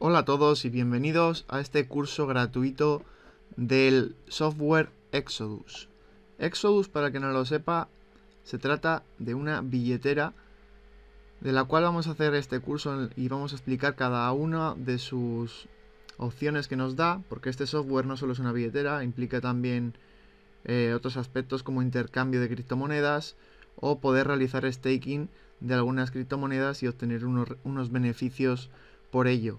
Hola a todos y bienvenidos a este curso gratuito del software Exodus. Exodus, para que no lo sepa, se trata de una billetera de la cual vamos a hacer este curso y vamos a explicar cada una de sus opciones que nos da, porque este software no solo es una billetera, implica también eh, otros aspectos como intercambio de criptomonedas o poder realizar staking de algunas criptomonedas y obtener unos beneficios por ello.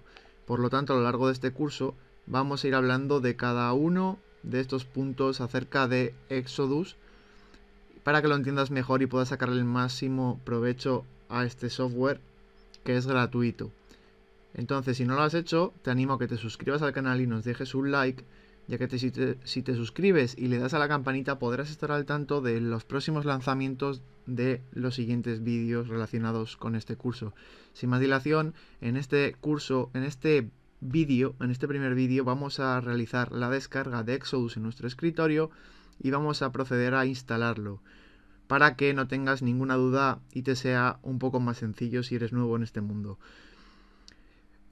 Por lo tanto, a lo largo de este curso vamos a ir hablando de cada uno de estos puntos acerca de Exodus para que lo entiendas mejor y puedas sacar el máximo provecho a este software que es gratuito. Entonces, si no lo has hecho, te animo a que te suscribas al canal y nos dejes un like, ya que si, si te suscribes y le das a la campanita podrás estar al tanto de los próximos lanzamientos de los siguientes vídeos relacionados con este curso. Sin más dilación, en este curso, en este vídeo, en este primer vídeo, vamos a realizar la descarga de Exodus en nuestro escritorio y vamos a proceder a instalarlo para que no tengas ninguna duda y te sea un poco más sencillo si eres nuevo en este mundo.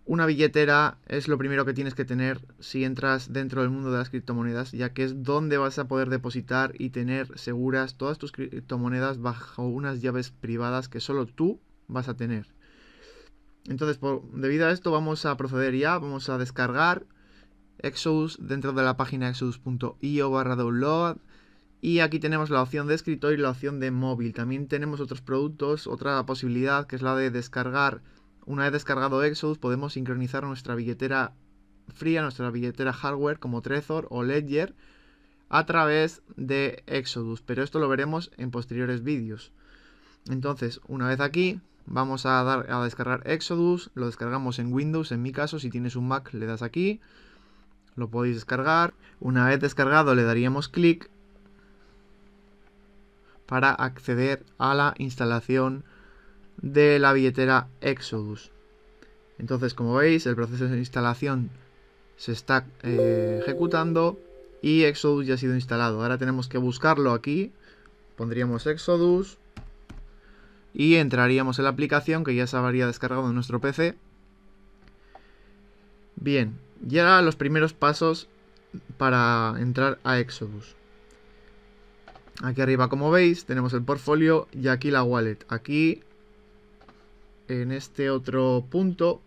Una billetera es lo primero que tienes que tener si entras dentro del mundo de las criptomonedas, ya que es donde vas a poder depositar y tener seguras todas tus criptomonedas bajo unas llaves privadas que solo tú vas a tener. Entonces, por, debido a esto, vamos a proceder ya, vamos a descargar Exodus dentro de la página exodus.io barra download. Y aquí tenemos la opción de escritorio y la opción de móvil. También tenemos otros productos, otra posibilidad que es la de descargar una vez descargado Exodus, podemos sincronizar nuestra billetera fría, nuestra billetera hardware como Trezor o Ledger a través de Exodus, pero esto lo veremos en posteriores vídeos. Entonces, una vez aquí, vamos a, dar, a descargar Exodus, lo descargamos en Windows, en mi caso, si tienes un Mac le das aquí, lo podéis descargar. Una vez descargado le daríamos clic para acceder a la instalación de la billetera Exodus. Entonces, como veis, el proceso de instalación se está eh, ejecutando y Exodus ya ha sido instalado. Ahora tenemos que buscarlo aquí. Pondríamos Exodus y entraríamos en la aplicación que ya se habría descargado en nuestro PC. Bien, ya los primeros pasos para entrar a Exodus. Aquí arriba, como veis, tenemos el portfolio y aquí la wallet. Aquí en este otro punto.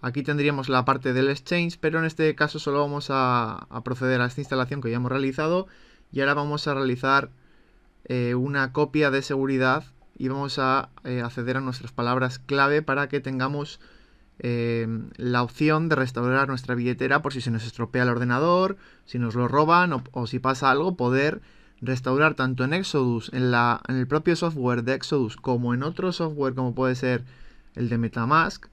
Aquí tendríamos la parte del exchange, pero en este caso solo vamos a, proceder a esta instalación que ya hemos realizado. Y ahora vamos a realizar eh, una copia de seguridad y vamos a eh, acceder a nuestras palabras clave para que tengamos eh, la opción de restaurar nuestra billetera por si se nos estropea el ordenador, si nos lo roban o si pasa algo, poder restaurar tanto en Exodus, en, la, en el propio software de Exodus, como en otro software como puede ser el de Metamask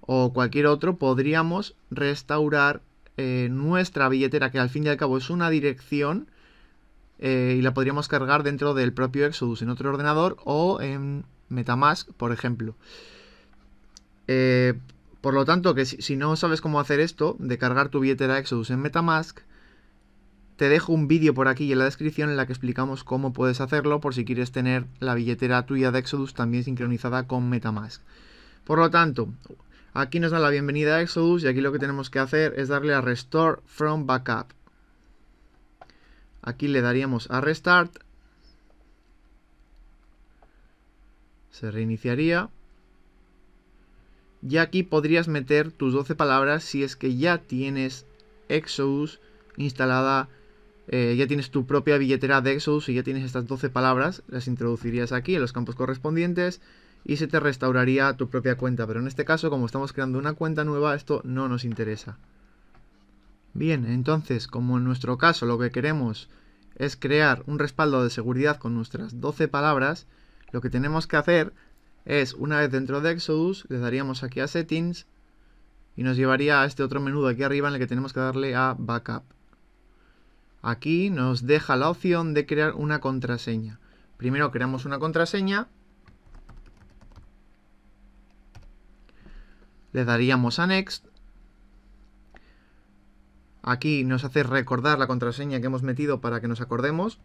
o cualquier otro, podríamos restaurar eh, nuestra billetera, que al fin y al cabo es una dirección, eh, y la podríamos cargar dentro del propio Exodus en otro ordenador o en Metamask, por ejemplo. Eh, por lo tanto, que si, no sabes cómo hacer esto, de cargar tu billetera Exodus en Metamask, te dejo un vídeo por aquí en la descripción en la que explicamos cómo puedes hacerlo por si quieres tener la billetera tuya de Exodus también sincronizada con Metamask. Por lo tanto, aquí nos da la bienvenida a Exodus y aquí lo que tenemos que hacer es darle a Restore from Backup. Aquí le daríamos a Restart. Se reiniciaría. Y aquí podrías meter tus 12 palabras si es que ya tienes Exodus instalada eh, ya tienes tu propia billetera de Exodus y ya tienes estas 12 palabras, las introducirías aquí en los campos correspondientes y se te restauraría tu propia cuenta. Pero en este caso, como estamos creando una cuenta nueva, esto no nos interesa. Bien, entonces, como en nuestro caso lo que queremos es crear un respaldo de seguridad con nuestras 12 palabras, lo que tenemos que hacer es, una vez dentro de Exodus, le daríamos aquí a Settings y nos llevaría a este otro menú de aquí arriba en el que tenemos que darle a Backup. Aquí nos deja la opción de crear una contraseña. Primero creamos una contraseña. Le daríamos a Next. Aquí nos hace recordar la contraseña que hemos metido para que nos acordemos.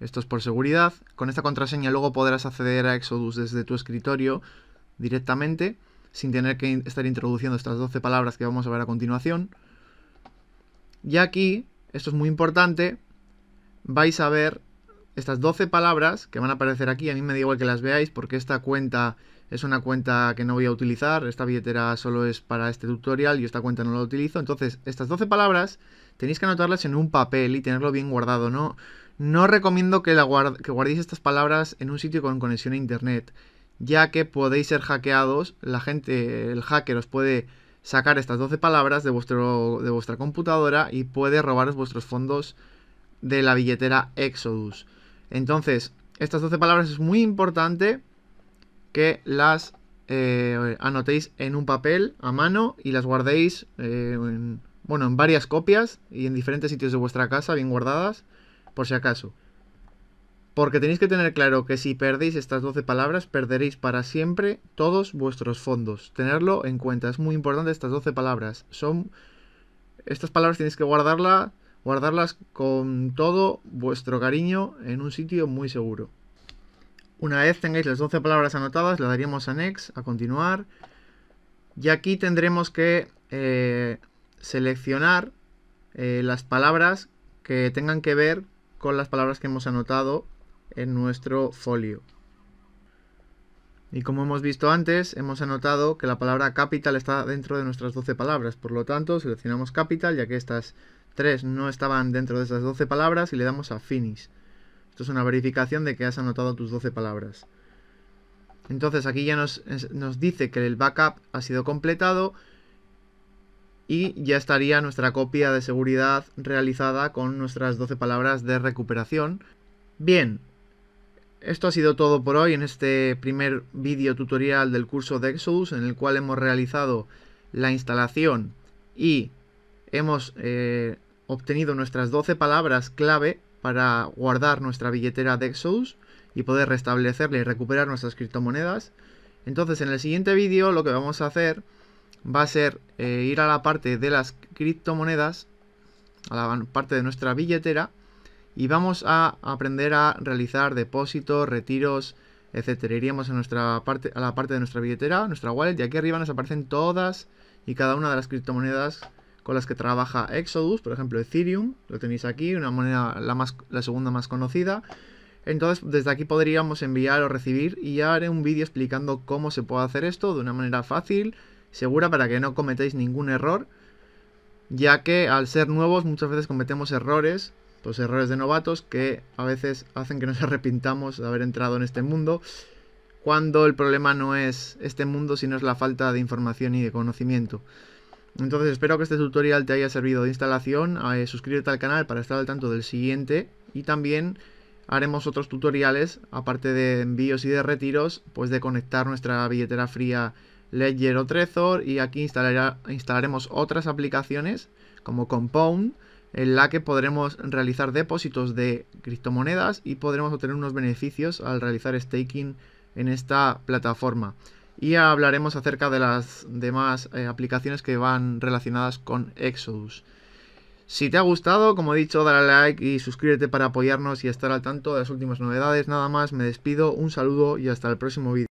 Esto es por seguridad. Con esta contraseña luego podrás acceder a Exodus desde tu escritorio directamente, sin tener que estar introduciendo estas 12 palabras que vamos a ver a continuación. Y aquí, esto es muy importante, vais a ver estas 12 palabras que van a aparecer aquí. A mí me da igual que las veáis porque esta cuenta es una cuenta que no voy a utilizar. Esta billetera solo es para este tutorial y esta cuenta no la utilizo. Entonces, estas 12 palabras tenéis que anotarlas en un papel y tenerlo bien guardado. No, no recomiendo que, que guardéis estas palabras en un sitio con conexión a internet, ya que podéis ser hackeados. La gente, el hacker os puede sacar estas 12 palabras de, vuestro, de vuestra computadora y puede robaros vuestros fondos de la billetera Exodus. Entonces, estas 12 palabras es muy importante que las eh, anotéis en un papel a mano y las guardéis eh, bueno, en varias copias y en diferentes sitios de vuestra casa bien guardadas por si acaso. Porque tenéis que tener claro que si perdéis estas 12 palabras, perderéis para siempre todos vuestros fondos. Tenerlo en cuenta, es muy importante estas 12 palabras. Son estas palabras tenéis que guardarla, guardarlas con todo vuestro cariño en un sitio muy seguro. Una vez tengáis las 12 palabras anotadas, le daríamos a Next, a continuar. Y aquí tendremos que eh, seleccionar eh, las palabras que tengan que ver con las palabras que hemos anotado en nuestro folio. Y como hemos visto antes, hemos anotado que la palabra capital está dentro de nuestras 12 palabras. Por lo tanto, seleccionamos capital, ya que estas tres no estaban dentro de esas 12 palabras, y le damos a finish. Esto es una verificación de que has anotado tus 12 palabras. Entonces aquí ya nos, nos dice que el backup ha sido completado y ya estaría nuestra copia de seguridad realizada con nuestras 12 palabras de recuperación. Bien, esto ha sido todo por hoy en este primer vídeo tutorial del curso de Exodus en el cual hemos realizado la instalación y hemos eh, obtenido nuestras 12 palabras clave para guardar nuestra billetera de Exodus y poder restablecerla y recuperar nuestras criptomonedas. Entonces en el siguiente vídeo lo que vamos a hacer va a ser eh, ir a la parte de las criptomonedas, a la parte de nuestra billetera y vamos a aprender a realizar depósitos, retiros, etcétera. Iríamos a, nuestra parte, a la parte de nuestra billetera, nuestra wallet, y aquí arriba nos aparecen todas y cada una de las criptomonedas con las que trabaja Exodus, por ejemplo Ethereum, lo tenéis aquí, una moneda la, la segunda más conocida. Entonces desde aquí podríamos enviar o recibir y ya haré un vídeo explicando cómo se puede hacer esto de una manera fácil, segura para que no cometáis ningún error, ya que al ser nuevos muchas veces cometemos errores pues errores de novatos que a veces hacen que nos arrepintamos de haber entrado en este mundo, cuando el problema no es este mundo, sino es la falta de información y de conocimiento. Entonces espero que este tutorial te haya servido de instalación, eh, suscríbete al canal para estar al tanto del siguiente y también haremos otros tutoriales, aparte de envíos y de retiros, pues de conectar nuestra billetera fría Ledger o Trezor y aquí instalaremos otras aplicaciones como Compound, en la que podremos realizar depósitos de criptomonedas y podremos obtener unos beneficios al realizar staking en esta plataforma. Y hablaremos acerca de las demás eh, aplicaciones que van relacionadas con Exodus. Si te ha gustado, como he dicho, dale like y suscríbete para apoyarnos y estar al tanto de las últimas novedades. Nada más, me despido, un saludo y hasta el próximo vídeo.